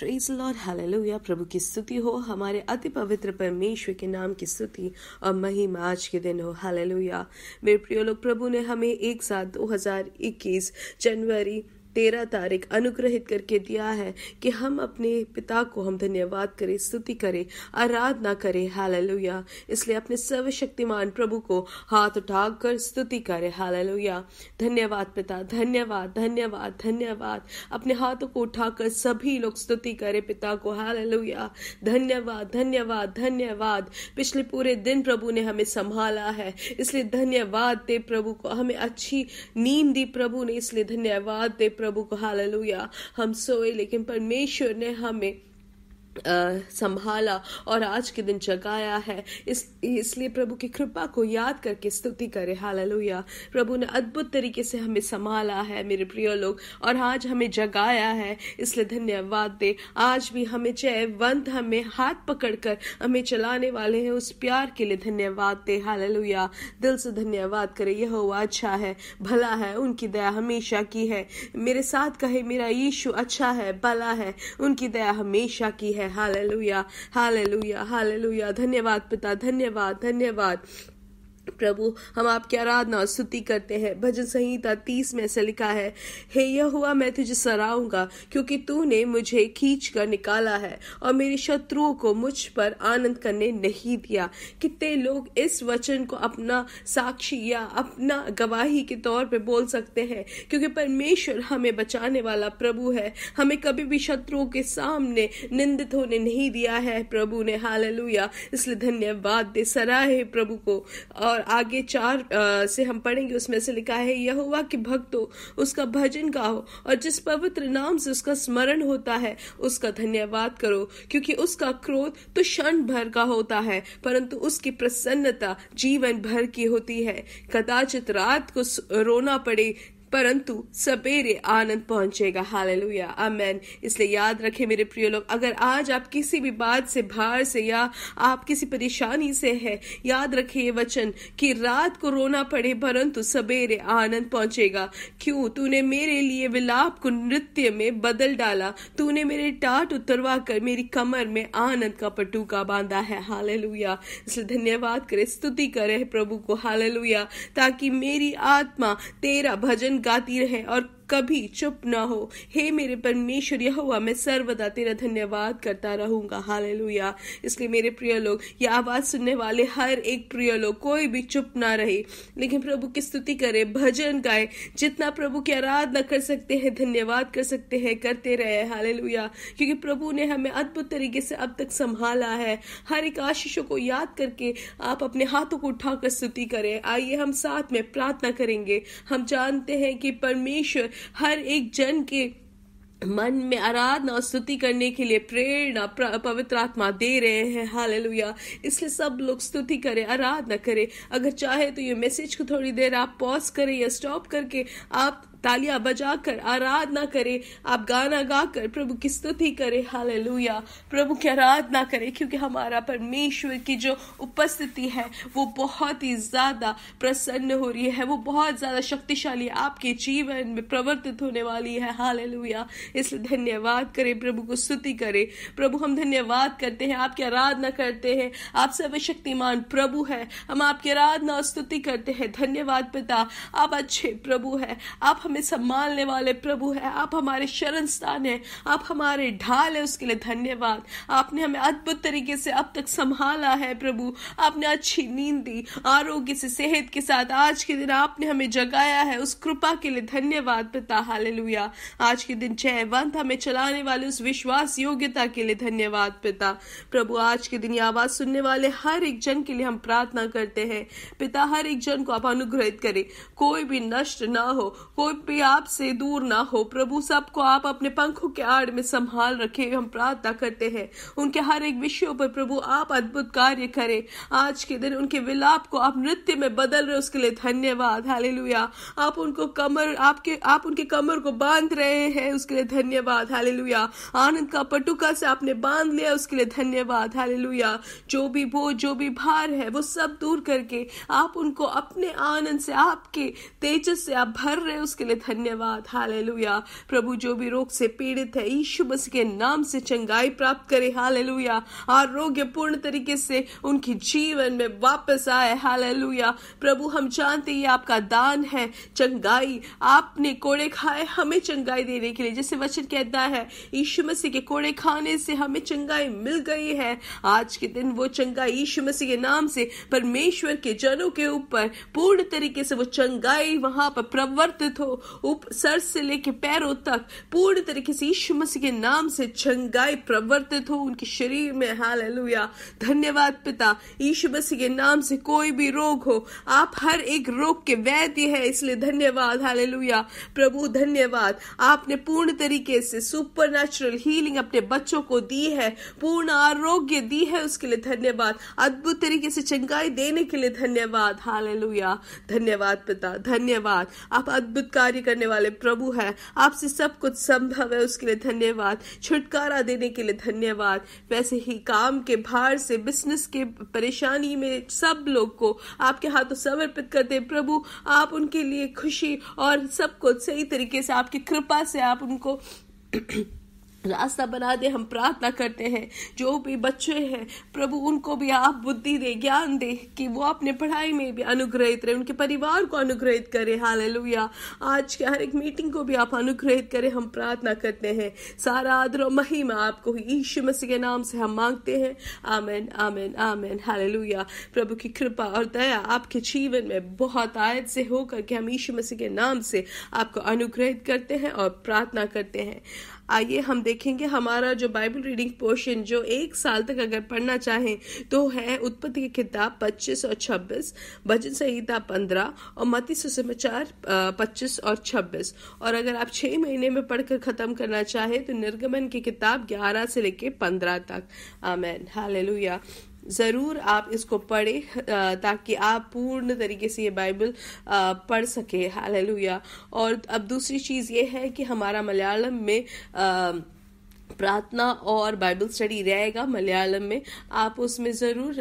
praise Lord hallelujah प्रभु की स्तुति हो हमारे अति पवित्र परमेश्वर के नाम की स्तुति और महिमा आज के दिन हो हालेलुया मेरे प्रिय लोग प्रभु ने हमें एक साथ 2021 जनवरी तेरह तारीख अनुग्रहित करके दिया है कि हम अपने पिता को हम धन्यवाद करें स्तुति करें आराधना करें हालेलुया इसलिए अपने सर्वशक्तिमान प्रभु को हाथ उठाकर स्तुति करें हालेलुया धन्यवाद पिता धन्यवाद धन्यवाद धन्यवाद अपने हाथों को उठाकर सभी लोग स्तुति करें पिता को हालेलुया धन्यवाद धन्यवाद धन्यवाद पिछले पूरे दिन प्रभु ने हमें संभाला है इसलिए धन्यवाद दे प्रभु को हमें अच्छी नींद दी प्रभु ने इसलिए धन्यवाद दे प्रभु प्रभु को हालेलुया हम सोए लेकिन परमेश्वर ने हमें संभाला और आज के दिन जगाया है इस इसलिए प्रभु की कृपा को याद करके स्तुति करें हालेलुया प्रभु ने अद्भुत तरीके से हमें संभाला है मेरे प्रिय लोग और आज हमें जगाया है इसलिए धन्यवाद दे आज भी हमें जयवंत हमें हाथ पकड़कर हमें चलाने वाले हैं उस प्यार के लिए धन्यवाद दे हालेलुया दिल से धन्यवाद करे यह हुआ अच्छा है भला है उनकी दया हमेशा की है मेरे साथ कहे मेरा यीशु अच्छा है भला है उनकी दया हमेशा की है हालेलुया हालेलुया हालेलुया धन्यवाद पिता धन्यवाद धन्यवाद प्रभु हम आपकी आराधना स्तुति करते हैं भजन संहिता तीस में से लिखा है हे यह हुआ मैं तुझे सराहूंगा क्योंकि तूने मुझे खींच कर निकाला है और मेरे शत्रुओं को मुझ पर आनंद करने नहीं दिया कितने लोग इस वचन को अपना साक्षी या अपना गवाही के तौर पर बोल सकते हैं क्योंकि परमेश्वर हमें बचाने वाला प्रभु है हमें कभी भी शत्रुओं के सामने निंदित होने नहीं दिया है प्रभु ने हाल इसलिए धन्यवाद दे सराहे प्रभु को और और आगे चार आ, से हम पढ़ेंगे उसमें से लिखा है यह हुआ कि भक्तों उसका भजन गाओ और जिस पवित्र नाम से उसका स्मरण होता है उसका धन्यवाद करो क्योंकि उसका क्रोध तो क्षण भर का होता है परंतु उसकी प्रसन्नता जीवन भर की होती है कदाचित रात को रोना पड़े परंतु सवेरे आनंद पहुंचेगा हालेलुया लुया इसलिए याद रखें मेरे प्रिय लोग अगर आज आप किसी भी बात से भार से या आप किसी परेशानी से है याद रखें ये वचन कि रात को रोना पड़े परंतु सवेरे आनंद पहुंचेगा क्यों तूने मेरे लिए विलाप को नृत्य में बदल डाला तूने मेरे टाट उतरवा कर मेरी कमर में आनंद का पटुका बांधा है हालेलुया इसलिए धन्यवाद करे स्तुति करे प्रभु को हालेलुया ताकि मेरी आत्मा तेरा भजन गाती रहे और कभी चुप ना हो हे मेरे परमेश्वर यह हुआ मैं सर्वदा तेरा धन्यवाद करता रहूंगा लुया इसलिए मेरे प्रिय लोग यह आवाज सुनने वाले हर एक प्रिय लोग कोई भी चुप ना रहे लेकिन प्रभु की स्तुति करे भजन गाए जितना प्रभु की आराधना कर सकते हैं धन्यवाद कर सकते हैं करते रहे लुया क्योंकि प्रभु ने हमें अद्भुत तरीके से अब तक संभाला है हर एक आशीषों को याद करके आप अपने हाथों को उठाकर स्तुति करें आइए हम साथ में प्रार्थना करेंगे हम जानते हैं कि परमेश्वर हर एक जन के मन में आराधना और स्तुति करने के लिए प्रेरणा पवित्र आत्मा दे रहे हैं लुया इसलिए सब लोग स्तुति करें आराधना करें अगर चाहे तो ये मैसेज को थोड़ी देर आप पॉज करें या स्टॉप करके आप तालियां कर आराधना करे आप गाना गाकर प्रभु की स्तुति करे लुया प्रभु की आराधना करे क्योंकि हमारा परमेश्वर की जो उपस्थिति है वो बहुत ही ज्यादा प्रसन्न हो रही है वो बहुत ज्यादा शक्तिशाली आपके जीवन में प्रवर्तित होने वाली है हालेलुया इसलिए धन्यवाद करें प्रभु को स्तुति करें प्रभु हम धन्यवाद करते हैं आपकी आराधना करते हैं आप सर्वशक्तिमान प्रभु है हम आपकी आराधना स्तुति करते हैं धन्यवाद पिता आप अच्छे प्रभु है आप हमें संभालने वाले प्रभु है आप हमारे शरण स्थान है आप हमारे ढाल है उसके लिए धन्यवाद आपने हमें अद्भुत तरीके से अब तक संभाला है प्रभु आपने अच्छी नींद दी आरोग्य से सेहत के साथ आज के दिन आपने हमें जगाया है उस कृपा के लिए धन्यवाद पिता हालेलुया आज के दिन जयवंत हमें चलाने वाले उस विश्वास योग्यता के लिए धन्यवाद पिता प्रभु आज के दिन ये आवाज सुनने वाले हर एक जन के लिए हम प्रार्थना करते हैं पिता हर एक जन को आप अनुग्रहित करें कोई भी नष्ट ना हो कोई भी आपसे दूर ना हो प्रभु सबको आप अपने पंखों के आड़ में संभाल रखे हम प्रार्थना करते हैं उनके हर एक विषयों पर प्रभु आप अद्भुत कार्य करें आज के दिन उनके विलाप को आप नृत्य में बदल रहे उसके लिए धन्यवाद हाले आप उनको कमर आपके आप उनके कमर को बांध रहे हैं उसके लिए धन्यवाद हाले आनंद का पटुका से आपने बांध लिया उसके लिए धन्यवाद हाले जो भी बोझ जो भी भार है वो सब दूर करके आप उनको अपने आनंद से आपके तेजस से आप भर रहे उसके लिए लिए धन्यवाद हालेलुया प्रभु जो भी रोग से पीड़ित है यीशु मसीह के नाम से चंगाई प्राप्त करे हालेलुया आरोग्य पूर्ण तरीके से उनकी जीवन में वापस आए हालेलुया प्रभु हम जानते ये आपका दान है चंगाई आपने कोड़े खाए हमें चंगाई देने के लिए जैसे वचन कहता है यीशु मसीह के कोड़े खाने से हमें चंगाई मिल गई है आज के दिन वो चंगाई यीशु मसीह के नाम से परमेश्वर के जनों के ऊपर पूर्ण तरीके से वो चंगाई वहां पर प्रवर्तित हो उप सर से लेके पैरों तक पूर्ण तरीके से यीशु मसीह के नाम से चंगाई प्रवर्तित हो उनके शरीर में हाल धन्यवाद पिता यीशु मसीह के नाम से कोई भी रोग हो आप हर एक रोग के वैद्य है इसलिए धन्यवाद हाल प्रभु धन्यवाद आपने पूर्ण तरीके से सुपर नेचुरल हीलिंग अपने बच्चों को दी है पूर्ण आरोग्य दी है उसके लिए धन्यवाद अद्भुत तरीके से चंगाई देने के लिए धन्यवाद हाल धन्यवाद पिता धन्यवाद आप अद्भुत कार्य कार्य करने वाले प्रभु है आपसे सब कुछ संभव है उसके लिए धन्यवाद छुटकारा देने के लिए धन्यवाद वैसे ही काम के भार से बिजनेस के परेशानी में सब लोग को आपके हाथों समर्पित करते हैं प्रभु आप उनके लिए खुशी और सब कुछ सही तरीके से आपकी कृपा से आप उनको रास्ता बना दे हम प्रार्थना करते हैं जो भी बच्चे हैं प्रभु उनको भी आप बुद्धि दे ज्ञान दे कि वो अपने पढ़ाई में भी अनुग्रहित रहे उनके परिवार को अनुग्रहित करे हाल लुया आज के हर एक मीटिंग को भी आप अनुग्रहित करें हम प्रार्थना करते हैं सारा आदर और महिमा आपको ईश्व मसीह के नाम से हम मांगते हैं आमेन आमेन आमेन हालेलुया प्रभु की कृपा और दया आपके जीवन में बहुत आयत से होकर के हम ईश्व मसीह के नाम से आपको अनुग्रहित करते हैं और प्रार्थना करते हैं आइए हम देखेंगे हमारा जो बाइबल रीडिंग पोर्शन जो एक साल तक अगर पढ़ना चाहें तो है उत्पत्ति की किताब 25 और 26 भजन संहिता 15 और मती सुसमाचार 25 और 26 और अगर आप छह महीने में पढ़कर ख़त्म करना चाहें तो निर्गमन की किताब 11 से लेकर 15 तक आमेन हालेलुया ज़रूर आप इसको पढ़ें ताकि आप पूर्ण तरीके से ये बाइबल पढ़ सकें हालेलुया और अब दूसरी चीज़ ये है कि हमारा मलयालम में आ, प्रार्थना और बाइबल स्टडी रहेगा मलयालम में आप उसमें ज़रूर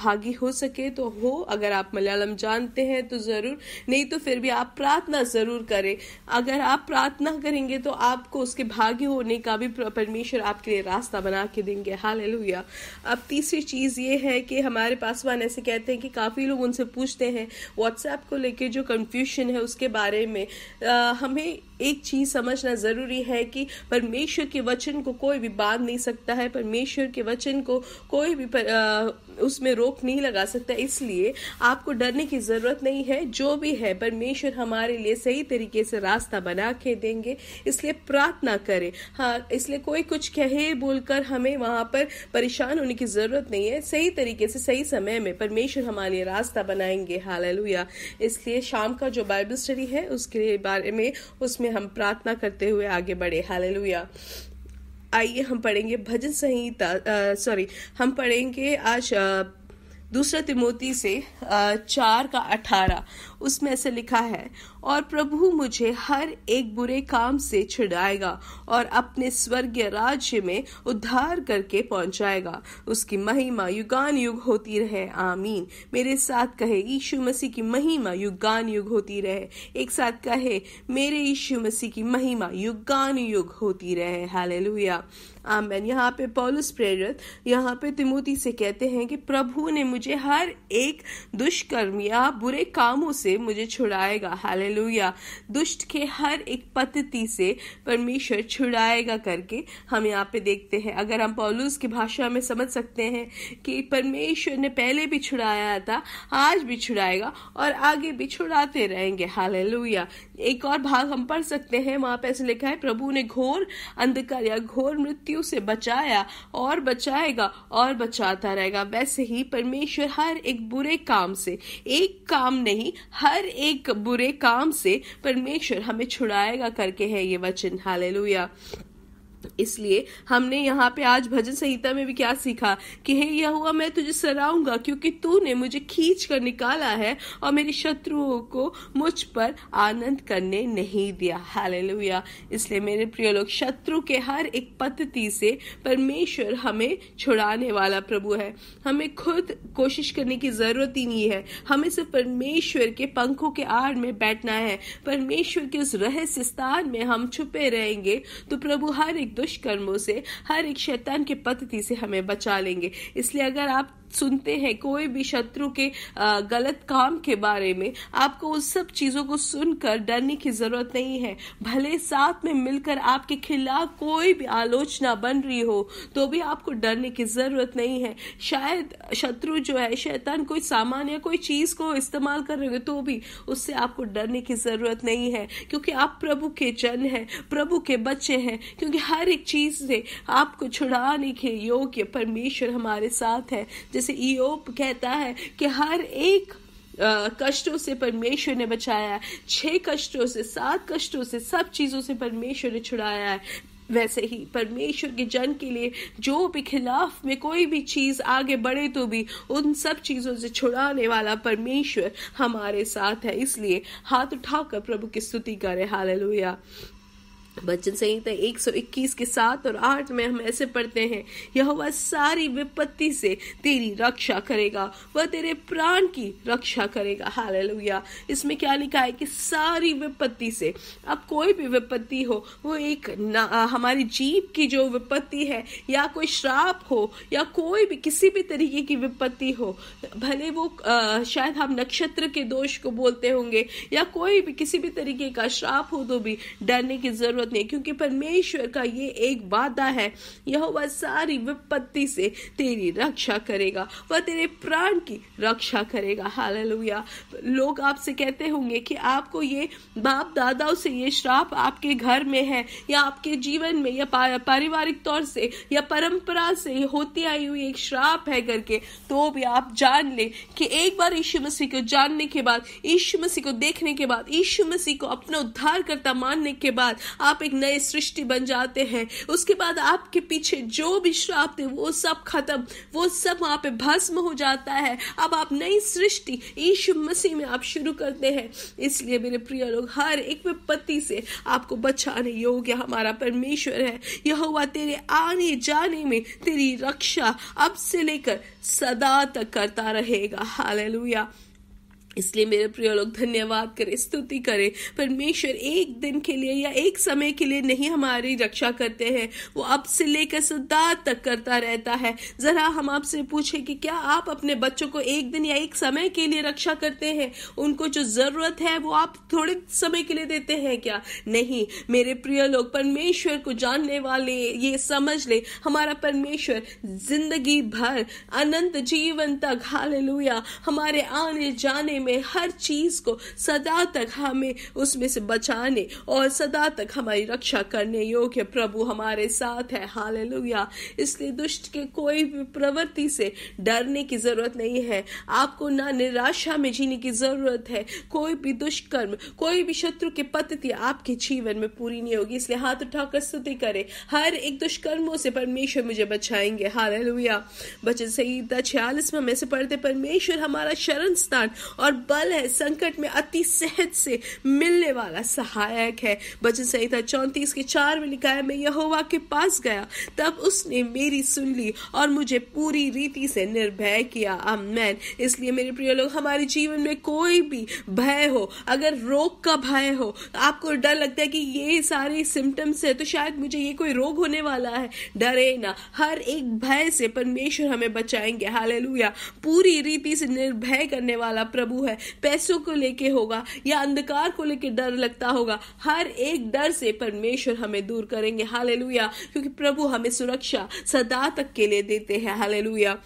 भागी हो सके तो हो अगर आप मलयालम जानते हैं तो ज़रूर नहीं तो फिर भी आप प्रार्थना ज़रूर करें अगर आप प्रार्थना करेंगे तो आपको उसके भागी होने का भी परमेश्वर आपके लिए रास्ता बना के देंगे हाल अब तीसरी चीज़ ये है कि हमारे पासवान ऐसे कहते हैं कि काफ़ी लोग उनसे पूछते हैं व्हाट्सएप को लेकर जो कन्फ्यूशन है उसके बारे में आ, हमें एक चीज़ समझना ज़रूरी है कि परमेश्वर के वचन को कोई भी बांध नहीं सकता है परमेश्वर के वचन को कोई भी पर, आ, उसमें रोक नहीं लगा सकता इसलिए आपको डरने की ज़रूरत नहीं है जो भी है परमेश्वर हमारे लिए सही तरीके से रास्ता बना के देंगे इसलिए प्रार्थना करें हाँ इसलिए कोई कुछ कहे बोलकर हमें वहां पर परेशान होने की ज़रूरत नहीं है सही तरीके से सही समय में परमेश्वर हमारे लिए रास्ता बनाएंगे हाल इसलिए शाम का जो बाइबल स्टडी है उसके बारे में उसमें हम प्रार्थना करते हुए आगे बढ़े हाल आइए हम पढ़ेंगे भजन संहिता सॉरी हम पढ़ेंगे आज दूसरा तिमोती से आ, चार का अठारह उसमें ऐसे लिखा है और प्रभु मुझे हर एक बुरे काम से छिड़ाएगा और अपने स्वर्गीय राज्य में उद्धार करके पहुंचाएगा उसकी महिमा युगान युग होती रहे आमीन मेरे साथ कहे यीशु मसीह की महिमा युगान युग होती रहे एक साथ कहे मेरे यीशु मसीह की महिमा युगान युग होती रहे लुया आमेन यहाँ पे पॉलुस प्रेरित यहाँ पे तिमोती से कहते हैं कि प्रभु ने मुझे हर एक दुष्कर्म या बुरे कामों से से मुझे छुड़ाएगा हाल दुष्ट के हर एक पद्धति से परमेश्वर छुड़ाएगा करके हम यहाँ पे देखते हैं अगर हम पॉलूस की भाषा में समझ सकते हैं कि परमेश्वर ने पहले भी छुड़ाया था आज भी छुड़ाएगा और आगे भी छुड़ाते रहेंगे हाल एक और भाग हम पढ़ सकते हैं वहां पे ऐसे लिखा है प्रभु ने घोर अंधकार या घोर मृत्यु से बचाया और बचाएगा और बचाता रहेगा वैसे ही परमेश्वर हर एक बुरे काम से एक काम नहीं हर एक बुरे काम से परमेश्वर हमें छुड़ाएगा करके है ये वचन हालेलुया इसलिए हमने यहाँ पे आज भजन संहिता में भी क्या सीखा कि हे यह हुआ मैं तुझे सराऊंगा क्योंकि तूने मुझे खींच कर निकाला है और मेरे शत्रुओं को मुझ पर आनंद करने नहीं दिया हालेलुया इसलिए मेरे प्रिय लोग शत्रु के हर एक पद्धति से परमेश्वर हमें छुड़ाने वाला प्रभु है हमें खुद कोशिश करने की जरूरत ही नहीं है हमें सिर्फ परमेश्वर के पंखों के आड़ में बैठना है परमेश्वर के उस रहस्य स्थान में हम छुपे रहेंगे तो प्रभु हर एक दो दुष्कर्मों से हर एक शैतान के पद्धति से हमें बचा लेंगे इसलिए अगर आप सुनते हैं कोई भी शत्रु के गलत काम के बारे में आपको उस सब चीजों को सुनकर डरने की जरूरत नहीं है भले साथ में मिलकर आपके खिलाफ कोई भी आलोचना बन रही हो तो भी आपको डरने की जरूरत नहीं है शायद शत्रु जो है शैतान कोई सामान या कोई चीज को इस्तेमाल कर रहे हो तो भी उससे आपको डरने की जरूरत नहीं है क्योंकि आप प्रभु के जन है प्रभु के बच्चे हैं क्योंकि हर एक चीज से आपको छुड़ाने के योग्य परमेश्वर हमारे साथ है जैसे ईओप कहता है कि हर एक कष्टों से परमेश्वर ने बचाया छह कष्टों से सात कष्टों से सब चीजों से परमेश्वर ने छुड़ाया है वैसे ही परमेश्वर के जन के लिए जो भी खिलाफ में कोई भी चीज आगे बढ़े तो भी उन सब चीजों से छुड़ाने वाला परमेश्वर हमारे साथ है इसलिए हाथ उठाकर प्रभु की स्तुति करें हाल बच्चन संहिता 121 के साथ और आठ में हम ऐसे पढ़ते हैं यहोवा सारी विपत्ति से तेरी रक्षा करेगा वह तेरे प्राण की रक्षा करेगा हाल इसमें क्या लिखा है कि सारी विपत्ति से अब कोई भी विपत्ति हो वो एक ना हमारी जीव की जो विपत्ति है या कोई श्राप हो या कोई भी किसी भी तरीके की विपत्ति हो भले वो आ, शायद हम नक्षत्र के दोष को बोलते होंगे या कोई भी किसी भी तरीके का श्राप हो तो भी डरने की जरूरत जरूरत नहीं क्योंकि परमेश्वर का ये एक वादा है यह वह सारी विपत्ति से तेरी रक्षा करेगा वह तेरे प्राण की रक्षा करेगा हाल लोग आपसे कहते होंगे कि आपको ये बाप दादाओं से ये श्राप आपके घर में है या आपके जीवन में या पारिवारिक तौर से या परंपरा से होती आई हुई एक श्राप है करके तो भी आप जान ले कि एक बार यीशु मसीह को जानने के बाद यीशु मसीह को देखने के बाद यीशु मसीह को अपना उद्धार करता मानने के बाद आप आप एक नए सृष्टि बन जाते हैं उसके बाद आपके पीछे जो भी श्राप थे वो सब खत्म वो सब वहां पे भस्म हो जाता है अब आप नई सृष्टि ईशु मसीह में आप शुरू करते हैं इसलिए मेरे प्रिय लोग हर एक विपत्ति से आपको बचाने योग्य हमारा परमेश्वर है यह हुआ तेरे आने जाने में तेरी रक्षा अब से लेकर सदा तक करता रहेगा हालेलुया इसलिए मेरे प्रिय लोग धन्यवाद करें स्तुति करें परमेश्वर एक दिन के लिए या एक समय के लिए नहीं हमारी रक्षा करते हैं वो अब से लेकर सदा तक करता रहता है जरा हम आपसे पूछे कि क्या आप अपने बच्चों को एक दिन या एक समय के लिए रक्षा करते हैं उनको जो जरूरत है वो आप थोड़े समय के लिए देते हैं क्या नहीं मेरे प्रिय लोग परमेश्वर को जानने वाले ये समझ ले हमारा परमेश्वर जिंदगी भर अनंत जीवन तक हाल हमारे आने जाने में में हर चीज़ को सदा तक हमें उसमें से बचाने और सदा तक हमारी रक्षा करने योग्य प्रभु हमारे साथ है हाल इसलिए दुष्ट के कोई भी प्रवृत्ति से डरने की ज़रूरत नहीं है आपको ना निराशा में जीने की ज़रूरत है कोई भी दुष्कर्म कोई भी शत्रु की पद्धति आपके जीवन में पूरी नहीं होगी इसलिए हाथ उठाकर स्तुति करे हर एक दुष्कर्मों से परमेश्वर मुझे बचाएंगे हाल लुया बचन सही छियालीस में से पढ़ते परमेश्वर हमारा शरण स्थान और बल है संकट में अति सहज से मिलने वाला सहायक है वचन संहिता चौंतीस के चार में लिखा है मैं यहोवा के पास गया तब उसने मेरी सुन ली और मुझे पूरी रीति से निर्भय किया अमैन इसलिए मेरे प्रिय लोग हमारे जीवन में कोई भी भय हो अगर रोग का भय हो आपको डर लगता है कि ये सारे सिम्टम्स है तो शायद मुझे ये कोई रोग होने वाला है डरे ना हर एक भय से परमेश्वर हमें बचाएंगे हालेलुया पूरी रीति से निर्भय करने वाला प्रभु काबू है पैसों को लेके होगा या अंधकार को लेके डर लगता होगा हर एक डर से परमेश्वर हमें दूर करेंगे हालेलुया क्योंकि प्रभु हमें सुरक्षा सदा तक के लिए देते हैं हालेलुया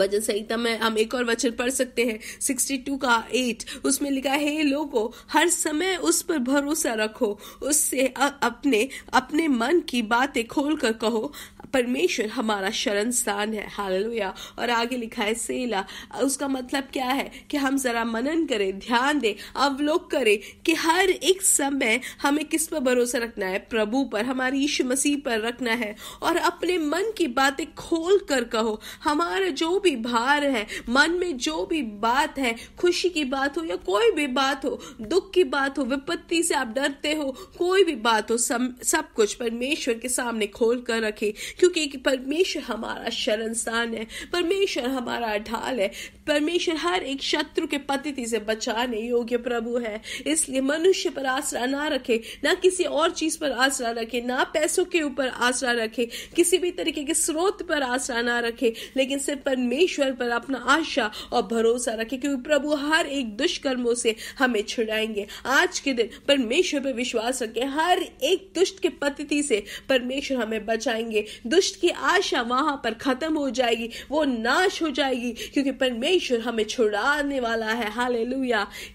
वचन संहिता में हम एक और वचन पढ़ सकते हैं 62 का 8 उसमें लिखा है लोगो हर समय उस पर भरोसा रखो उससे अपने अपने मन की बातें खोल कर कहो परमेश्वर हमारा शरण स्थान है हालेलुया और आगे लिखा है सेला उसका मतलब क्या है कि हम जरा मनन करें ध्यान दें अवलोक करें कि हर एक समय हमें किस पर भरोसा रखना है प्रभु पर हमारे यीशु मसीह पर रखना है और अपने मन की बातें खोल कर कहो हमारा जो भी भार है मन में जो भी बात है खुशी की बात हो या कोई भी बात हो दुख की बात हो विपत्ति से आप डरते हो कोई भी बात हो सब सब कुछ परमेश्वर के सामने खोल कर रखे क्योंकि परमेश्वर हमारा शरण स्थान है परमेश्वर हमारा ढाल है परमेश्वर हर एक शत्रु के पति से बचाने योग्य प्रभु है इसलिए मनुष्य पर आसरा ना रखे ना किसी और चीज पर आसरा रखे ना पैसों के ऊपर आसरा रखे किसी भी तरीके के स्रोत पर आसरा ना रखे लेकिन सिर्फ परमेश्वर परमेश्वर पर अपना आशा और भरोसा रखें क्योंकि प्रभु हर एक दुष्कर्मों से हमें छुड़ाएंगे आज के दिन परमेश्वर पर विश्वास रखें हर एक दुष्ट के पतिथि से परमेश्वर हमें बचाएंगे दुष्ट की आशा वहां पर खत्म हो जाएगी वो नाश हो जाएगी क्योंकि परमेश्वर हमें छुड़ाने वाला है हाल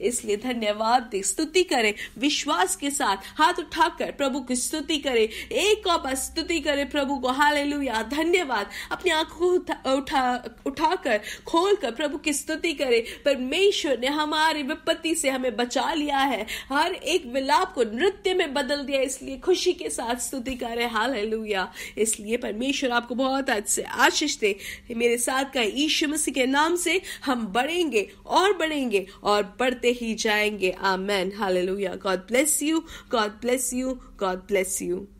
इसलिए धन्यवाद दे स्तुति करें विश्वास के साथ हाथ उठाकर प्रभु की स्तुति करें एक और स्तुति करें प्रभु को हाल धन्यवाद अपनी आंखों उठा उठाकर खोलकर प्रभु की स्तुति करें परमेश्वर ने हमारी विपत्ति से हमें बचा लिया है हर एक विलाप को नृत्य में बदल दिया इसलिए खुशी के साथ स्तुति करें हाल इसलिए परमेश्वर आपको बहुत आशीष दे मेरे साथ का ईश्व मसीह के नाम से हम बढ़ेंगे और बढ़ेंगे और बढ़ते ही जाएंगे hallelujah God bless you God bless you God bless you